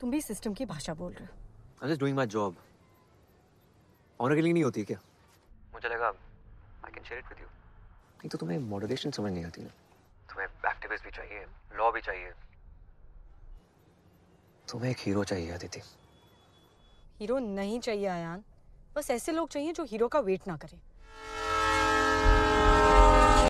तुम भी सिस्टम की भाषा बोल रहे हो I just doing my job honour के लिए नहीं होती क्या मुझे लगा I can share it with you नहीं तो तुम्हें मॉडरेशन समझ नहीं आती ना तुम्हें एक्टिविस्ट भी चाहिए लॉ भी चाहिए तुम्हें एक हीरो चाहिए अदिति हीरो नहीं चाहिए आयान बस ऐसे लोग चाहिए जो हीरो का वेट ना करें